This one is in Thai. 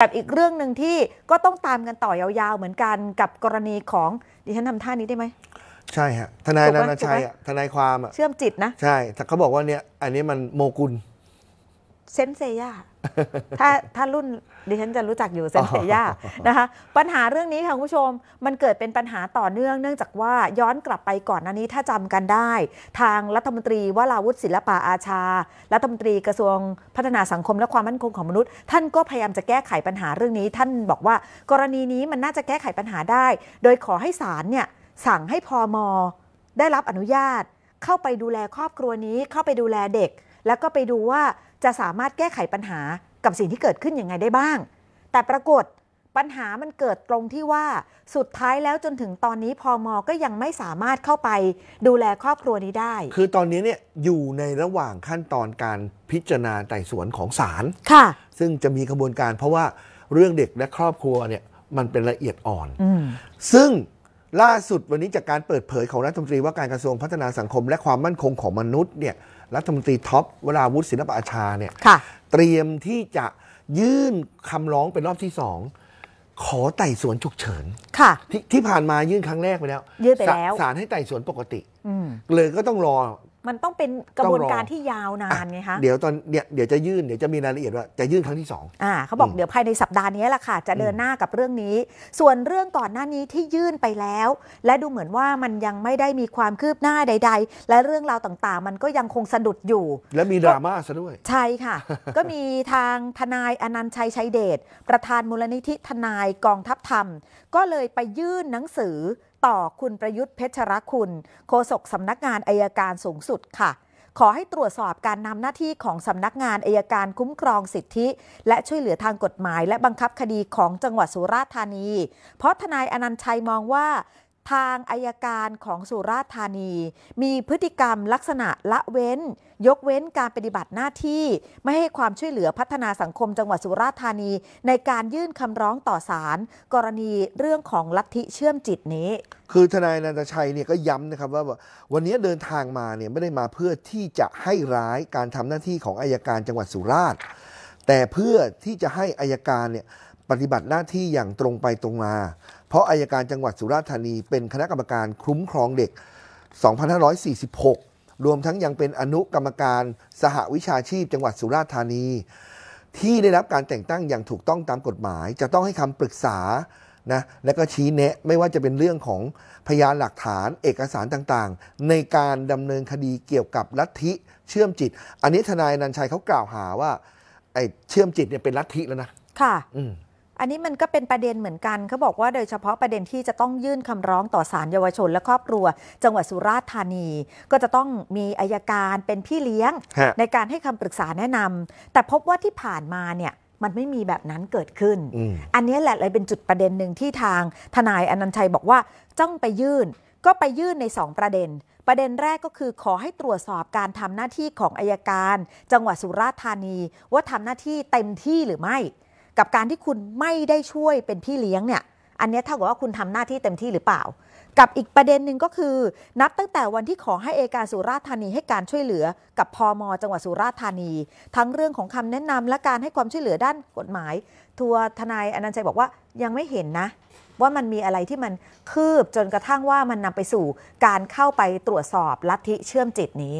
กับอีกเรื่องหนึ่งที่ก็ต้องตามกันต่อยาวๆเหมือนกันกับกรณีของดิฉันทำท่านี้ได้ไหมใช่ฮะทนายนันชัยทนายความอะเชื่อมจิตนะ ใช่แต่เขาบอกว่าเนี่ยอันนี้มันโมกุลเซนเซย่าถ้าถ้ารุ่นดิฉันจะรู้จักอยู่เซนเซย่านะคะปัญหาเรื่องนี้ค่ะคุณผู้ชม มันเกิดเป็นปัญหาต่อเนื่อง เนื่องจากว่าย้อนกลับไปก่อนหน้านี้ ถ้าจำกันได้ ทางรัฐมนตรีวราวุฒิศิลปะอาชา รัฐมนตรีกระทรวงพัฒนาสังคมและความมั่นคงของมนุษย์ ท่านก็พยายามจะแก้ไขปัญหาเรื่องนี้ท่านบอกว่า กรณีนี้มันน่าจะแก้ไขปัญหาได้ โดยขอให้ศาลเนี่ยสั่งให้พอมได้รับอนุญาต เข้าไปดูแลครอบครัวนี้ เข้าไปดูแลเด็ก แล้วก็ไปดูว่าจะสามารถแก้ไขปัญหากับสิ่งที่เกิดขึ้นยังไงได้บ้าง แต่ปรากฏปัญหามันเกิดตรงที่ว่าสุดท้ายแล้วจนถึงตอนนี้พอมอก็ยังไม่สามารถเข้าไปดูแลครอบครัวนี้ได้ คือตอนนี้เนี่ยอยู่ในระหว่างขั้นตอนการพิจารณาไต่สวนของศาลค่ะ ซึ่งจะมีกระบวนการ เพราะว่าเรื่องเด็กและครอบครัวเนี่ยมันเป็นละเอียดอ่อน ซึ่งล่าสุดวันนี้จากการเปิดเผยของรัฐมนตรีว่าการกระทรวงพัฒนาสังคมและความมั่นคงของมนุษย์เนี่ย รัฐมนตรีท็อปเวลาวุฒิศิลปอาชาเนี่ยเตรียมที่จะยื่นคำร้องเป็นรอบที่สอง ขอไต่สวนฉุกเฉินค่ะทที่ผ่านมายื่นครั้งแรกไปแล้วยื่นไปแล้วศาลให้ไต่สวนปกติเลยก็ต้องรอมันต้องเป็นกระบวนการที่ยาวนานไงคะเดี๋ยวตอนเนี่ยเดี๋ยวจะยื่นเดี๋ยวจะมีรายละเอียดว่าจะยื่นครั้งที่ 2อ่าเขาบอกเดี๋ยวภายในสัปดาห์นี้แหละค่ะ จะเดินหน้ากับเรื่องนี้ ส่วนเรื่องก่อนหน้านี้ที่ยื่นไปแล้ว และดูเหมือนว่ามันยังไม่ได้มีความคืบหน้าใดๆ และเรื่องราวต่างๆ มันก็ยังคงสะดุดอยู่ และมีดราม่าซะด้วย ใช่ค่ะ ก็มีทางทนายอนันชัยชัยเดชประธานมูลนิธิทนายกองทัพธรรม ก็เลยไปยื่นหนังสือต่อคุณประยุทธ์เพชรคุณ โฆษกสำนักงานอายการสูงสุดค่ะ ขอให้ตรวจสอบการนำหน้าที่ของสำนักงานอายการคุ้มครองสิทธิ และช่วยเหลือทางกฎหมายและบังคับคดีของจังหวัดสุราษฎร์ธานี เพราะทนายอนันชัยมองว่าทางอายการของสุราษฎร์ธานี มีพฤติกรรมลักษณะละเว้น ยกเว้นการปฏิบัติหน้าที่ไม่ให้ความช่วยเหลือพัฒนาสังคมจังหวัดสุราษฎร์ธานี ในการยื่นคำร้องต่อศาลกรณีเรื่องของลัทธิเชื่อมจิตนี้ คือทนายนันทชัยเนี่ยก็ย้ำนะครับว่าวันนี้เดินทางมาเนี่ยไม่ได้มาเพื่อที่จะให้ร้ายการทำหน้าที่ของอายการจังหวัดสุราษฎร์แต่เพื่อที่จะให้อายการเนี่ยปฏิบัติหน้าที่อย่างตรงไปตรงมา เพราะอายการจังหวัดสุราษฎร์ธานี เป็นคณะกรรมการคุ้มครองเด็ก 2546 รวมทั้งยังเป็นอนุกรรมการสหวิชาชีพจังหวัดสุราษฎร์ธานี ที่ได้รับการแต่งตั้งอย่างถูกต้องตามกฎหมาย จะต้องให้คำปรึกษานะและก็ชี้แนะไม่ว่าจะเป็นเรื่องของพยานหลักฐาน เอกสารต่าง ๆ ในการดำเนินคดีเกี่ยวกับลัทธิเชื่อมจิต อันนี้ทนายนันชัยเขากล่าวหาว่าไอ้เชื่อมจิตเนี่ยเป็นลัทธิแล้วนะ ค่ะอืมอันนี้มันก็เป็นประเด็นเหมือนกันเขาบอกว่าโดยเฉพาะประเด็นที่จะต้องยื่นคำร้องต่อศาลเยาวชน และครอบครัว จังหวัดสุราษฎร์ธานี ก็จะต้องมีอายการ เป็นพี่เลี้ยง ในการให้คำปรึกษาแนะนำแต่พบว่าที่ผ่านมาเนี่ยมันไม่มีแบบนั้นเกิดขึ้นออันนี้แหละเลยเป็นจุดประเด็นหนึ่งที่ทาง ทนายอนันชัยบอกว่าจ้องไปยื่น ก็ไปยื่นใน2ประเด็น ประเด็นแรกก็คือขอให้ตรวจสอบการทำหน้าที่ของอายการ จังหวัดสุราษฎร์ธานี ว่าทำหน้าที่เต็มที่หรือไม่กับการที่คุณไม่ได้ช่วยเป็นพี่เลี้ยงเนี่ย อันนี้เท่ากับว่าคุณทำหน้าที่เต็มที่หรือเปล่า กับอีกประเด็นหนึ่งก็คือ นับตั้งแต่วันที่ขอให้เอการสุราษฎร์ธานีให้การช่วยเหลือกับพอมจังหวัดสุราษฎร์ธานี ทั้งเรื่องของคำแนะนำและการให้ความช่วยเหลือด้านกฎหมายทัวทนายอนันชัยบอกว่ายังไม่เห็นนะ ว่ามันมีอะไรที่มันคืบจนกระทั่งว่ามันนำไปสู่การเข้าไปตรวจสอบลัทธิเชื่อมจิตนี้